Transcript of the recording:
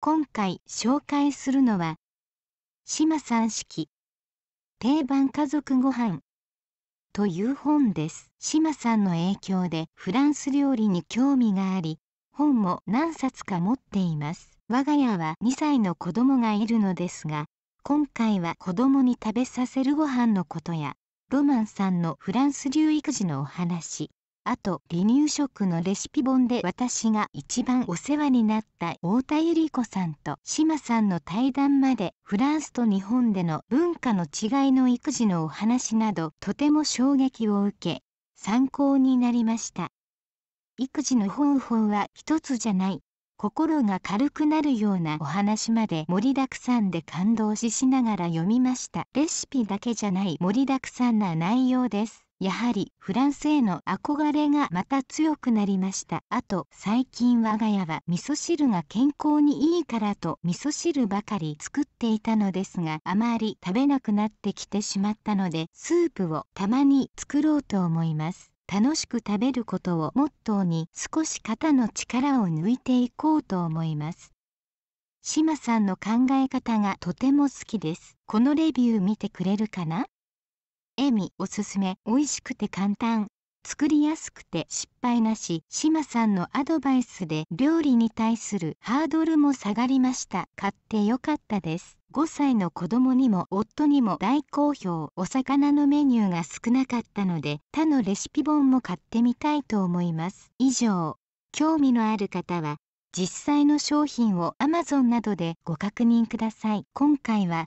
今回紹介するのは島さん式定番家族ご飯という本です島さんの影響でフランス料理に興味があり本も何冊か持っています我が家は2歳の子供がいるのですが今回は子供に食べさせるご飯のことやロマンさんのフランス流育児のお話あと離乳食のレシピ本で私が一番お世話になった太田百合子さんと志麻さんの対談までフランスと日本での文化の違いの育児のお話などとても衝撃を受け参考になりました育児の方法は一つじゃない心が軽くなるようなお話まで盛りだくさんで感動ししながら読みましたレシピだけじゃない盛りだくさんな内容ですやはりフランスへの憧れがまた強くなりましたあと最近我が家は味噌汁が健康にいいからと味噌汁ばかり作っていたのですがあまり食べなくなってきてしまったのでスープをたまに作ろうと思います楽しく食べることをモットーに少し肩の力を抜いていこうと思います島さんの考え方がとても好きですこのレビュー見てくれるかなエみおすすめ美味しくて簡単作りやすくて失敗なし麻さんのアドバイスで料理に対するハードルも下がりました買ってよかったです5歳の子供にも夫にも大好評お魚のメニューが少なかったので他のレシピ本も買ってみたいと思います以上興味のある方は実際の商品を Amazon などでご確認ください今回は